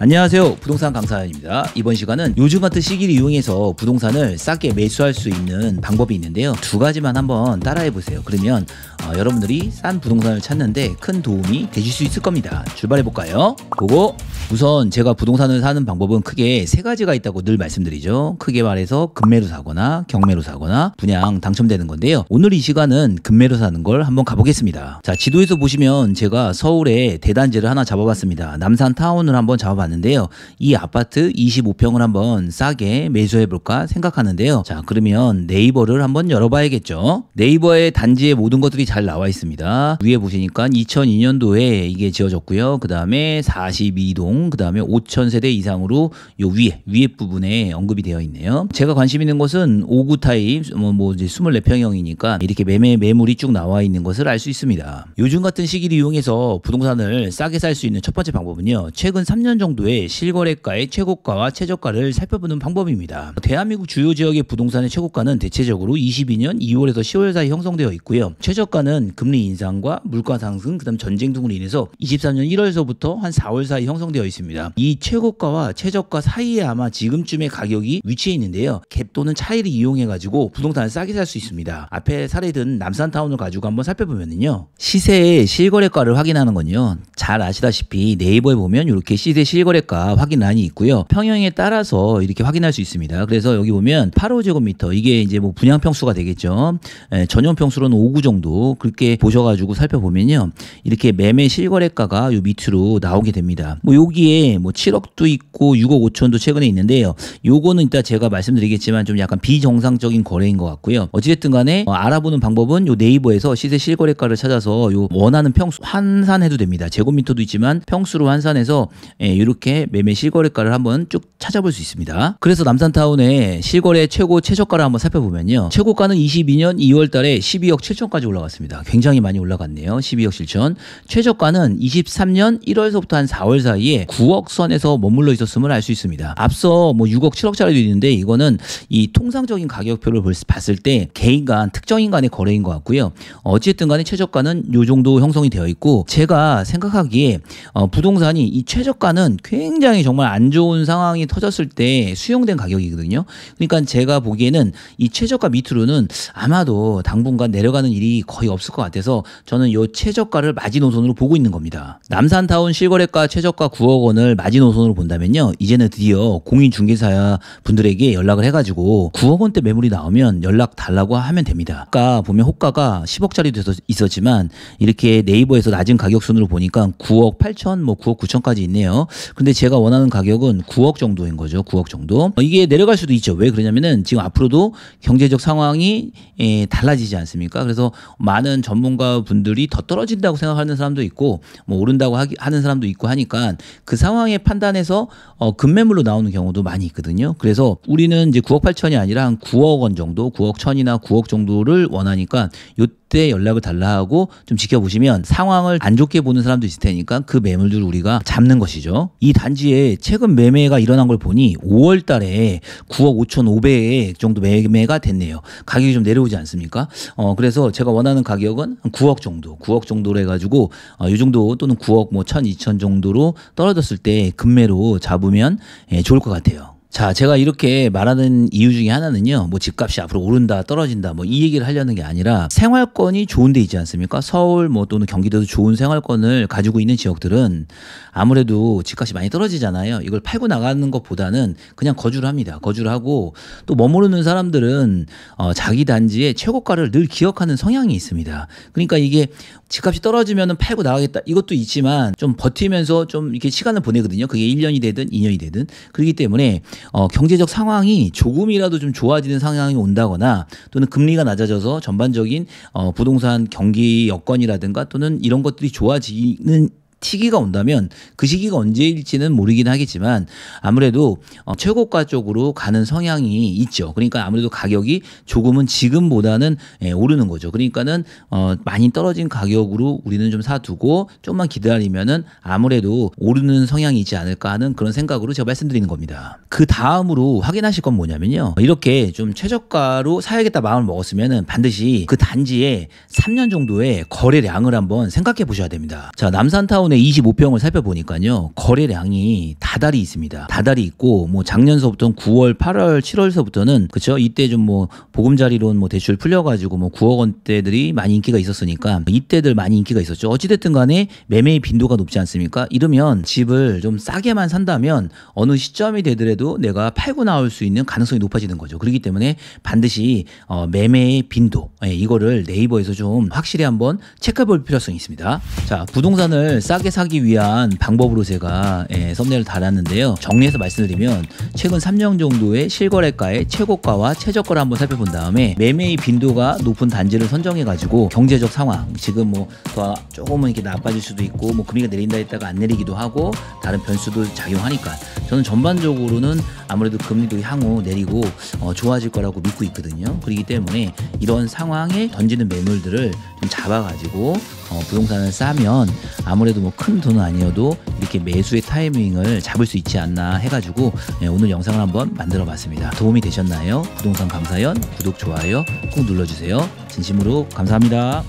안녕하세요. 부동산 강사입니다 이번 시간은 요즘 같은 시기를 이용해서 부동산을 싸게 매수할 수 있는 방법이 있는데요. 두 가지만 한번 따라해 보세요. 그러면 어, 여러분들이 싼 부동산을 찾는데 큰 도움이 되실 수 있을 겁니다. 출발해 볼까요? 고고! 우선 제가 부동산을 사는 방법은 크게 세 가지가 있다고 늘 말씀드리죠. 크게 말해서 급매로 사거나 경매로 사거나 분양 당첨되는 건데요. 오늘 이 시간은 급매로 사는 걸 한번 가보겠습니다. 자, 지도에서 보시면 제가 서울에 대단지를 하나 잡아봤습니다. 남산 타운을 한번 잡아봤는데요. 이 아파트 25평을 한번 싸게 매수해볼까 생각하는데요. 자, 그러면 네이버를 한번 열어봐야겠죠. 네이버에 단지의 모든 것들이 잘 나와 있습니다. 위에 보시니까 2002년도에 이게 지어졌고요. 그 다음에 42동 이상, 그 다음에 5천 세대 이상으로 요 위에 위에 부분에 언급이 되어 있네요. 제가 관심 있는 것은 5구 타입, 뭐, 뭐 이제 24평형이니까 이렇게 매매 매물이 쭉 나와 있는 것을 알 수 있습니다. 요즘 같은 시기를 이용해서 부동산을 싸게 살 수 있는 첫 번째 방법은요. 최근 3년 정도의 실거래가의 최고가와 최저가를 살펴보는 방법입니다. 대한민국 주요 지역의 부동산의 최고가는 대체적으로 22년 2월에서 10월 사이 형성되어 있고요. 최저가는 금리 인상과 물가 상승, 그다음 전쟁 등으로 인해서 23년 1월서부터 한 4월 사이 형성되어 있습니다. 이 최고가와 최저가 사이에 아마 지금쯤의 가격이 위치해 있는데요. 갭 또는 차이를 이용해 가지고 부동산을 싸게 살 수 있습니다. 앞에 사례 든 남산타운을 가지고 한번 살펴보면요. 시세의 실거래가를 확인하는 건요. 잘 아시다시피 네이버에 보면 이렇게 시세 실거래가 확인란이 있고요. 평형에 따라서 이렇게 확인할 수 있습니다. 그래서 여기 보면 8호제곱미터 이게 이제 뭐 분양평수가 되겠죠. 예, 전용평수로는 5구 정도 그렇게 보셔가지고 살펴보면요. 이렇게 매매 실거래가가 요 밑으로 나오게 됩니다. 뭐 여기 여기에 뭐 7억도 있고 6억 5천도 최근에 있는데요. 요거는 이따 제가 말씀드리겠지만 좀 약간 비정상적인 거래인 것 같고요. 어찌됐든 간에 어, 알아보는 방법은 요 네이버에서 시세 실거래가를 찾아서 요 원하는 평수 환산해도 됩니다. 제곱미터도 있지만 평수로 환산해서 예, 이렇게 매매 실거래가를 한번 쭉 찾아볼 수 있습니다. 그래서 남산타운의 실거래 최고 최저가를 한번 살펴보면요. 최고가는 22년 2월 달에 12억 7천까지 올라갔습니다. 굉장히 많이 올라갔네요. 12억 7천. 최저가는 23년 1월서부터 한 4월 사이에 9억 선에서 머물러 있었음을 알 수 있습니다. 앞서 뭐 6억, 7억짜리도 있는데 이거는 이 통상적인 가격표를 봤을 때 개인간, 특정인 간의 거래인 것 같고요. 어쨌든 간에 최저가는 요 정도 형성이 되어 있고 제가 생각하기에 어, 부동산이 이 최저가는 굉장히 정말 안 좋은 상황이 터졌을 때 수용된 가격이거든요. 그러니까 제가 보기에는 이 최저가 밑으로는 아마도 당분간 내려가는 일이 거의 없을 것 같아서 저는 요 최저가를 마지노선으로 보고 있는 겁니다. 남산타운 실거래가 최저가 9억 9억 원을 마지노선으로 본다면요. 이제는 드디어 공인중개사 분들에게 연락을 해가지고 9억 원대 매물이 나오면 연락 달라고 하면 됩니다. 아까 보면 호가가 10억짜리도 있었지만 이렇게 네이버에서 낮은 가격 순으로 보니까 9억 8천, 뭐 9억 9천까지 있네요. 근데 제가 원하는 가격은 9억 정도인 거죠. 9억 정도. 어, 이게 내려갈 수도 있죠. 왜 그러냐면은 지금 앞으로도 경제적 상황이 예, 달라지지 않습니까? 그래서 많은 전문가 분들이 더 떨어진다고 생각하는 사람도 있고 뭐 오른다고 하는 사람도 있고 하니까 그 상황에 판단해서 어, 급매물로 나오는 경우도 많이 있거든요. 그래서 우리는 이제 9억 8천이 아니라 한 9억 원 정도, 9억 천이나 9억 정도를 원하니까 요 그때 연락을 달라 하고 좀 지켜보시면 상황을 안 좋게 보는 사람도 있을 테니까 그 매물들을 우리가 잡는 것이죠. 이 단지에 최근 매매가 일어난 걸 보니 5월 달에 9억 5천5백 정도 매매가 됐네요. 가격이 좀 내려오지 않습니까? 어, 그래서 제가 원하는 가격은 9억 정도, 9억 정도로 해가지고 어, 이 정도 또는 9억 뭐 1,000, 2,000 정도로 떨어졌을 때 금매로 잡으면 예, 좋을 것 같아요. 자, 제가 이렇게 말하는 이유 중에 하나는요, 뭐 집값이 앞으로 오른다, 떨어진다, 뭐 이 얘기를 하려는 게 아니라 생활권이 좋은 데 있지 않습니까? 서울 뭐 또는 경기도도 좋은 생활권을 가지고 있는 지역들은 아무래도 집값이 많이 떨어지잖아요. 이걸 팔고 나가는 것보다는 그냥 거주를 합니다. 거주를 하고 또 머무르는 사람들은 어, 자기 단지의 최고가를 늘 기억하는 성향이 있습니다. 그러니까 이게 집값이 떨어지면 팔고 나가겠다 이것도 있지만 좀 버티면서 좀 이렇게 시간을 보내거든요. 그게 1년이 되든 2년이 되든. 그렇기 때문에 어, 경제적 상황이 조금이라도 좀 좋아지는 상황이 온다거나 또는 금리가 낮아져서 전반적인 어, 부동산 경기 여건이라든가 또는 이런 것들이 좋아지는 시기가 온다면 그 시기가 언제일지는 모르긴 하겠지만 아무래도 어, 최고가 쪽으로 가는 성향이 있죠. 그러니까 아무래도 가격이 조금은 지금보다는 예, 오르는 거죠. 그러니까는 어, 많이 떨어진 가격으로 우리는 좀 사두고 좀만 기다리면은 아무래도 오르는 성향이 있지 않을까 하는 그런 생각으로 제가 말씀드리는 겁니다. 그 다음으로 확인하실 건 뭐냐면요. 이렇게 좀 최저가로 사야겠다 마음을 먹었으면은 반드시 그 단지에 3년 정도의 거래량을 한번 생각해 보셔야 됩니다. 자 남산타운 타운의 25평을 살펴보니까요. 거래량이 다달이 있습니다. 다달이 있고 뭐 작년서부터 9월, 8월, 7월서부터는 그쵸 이때 좀 뭐 보금자리론 뭐 대출 풀려가지고 뭐 9억 원대들이 많이 인기가 있었으니까 이때들 많이 인기가 있었죠. 어찌됐든 간에 매매 빈도가 높지 않습니까? 이러면 집을 좀 싸게만 산다면 어느 시점이 되더라도 내가 팔고 나올 수 있는 가능성이 높아지는 거죠. 그렇기 때문에 반드시 어, 매매 빈도 예, 이거를 네이버에서 좀 확실히 한번 체크해 볼 필요성이 있습니다. 자 부동산을 싸 싸게 사기 위한 방법으로 제가 예, 썸네일을 달았는데요. 정리해서 말씀드리면 최근 3년 정도의 실거래가의 최고가와 최저가를 한번 살펴본 다음에 매매의 빈도가 높은 단지를 선정해가지고 경제적 상황 지금 뭐더 조금은 이렇게 나빠질 수도 있고 뭐 금리가 내린다 했다가 안 내리기도 하고 다른 변수도 작용하니까 저는 전반적으로는 아무래도 금리도 향후 내리고 어, 좋아질 거라고 믿고 있거든요. 그렇기 때문에 이런 상황에 던지는 매물들을 좀 잡아가지고 어, 부동산을 싸면 아무래도 뭐 큰 돈은 아니어도 이렇게 매수의 타이밍을 잡을 수 있지 않나 해가지고 예, 오늘 영상을 한번 만들어 봤습니다. 도움이 되셨나요? 부동산 감사연 구독, 좋아요 꾹 눌러주세요. 진심으로 감사합니다.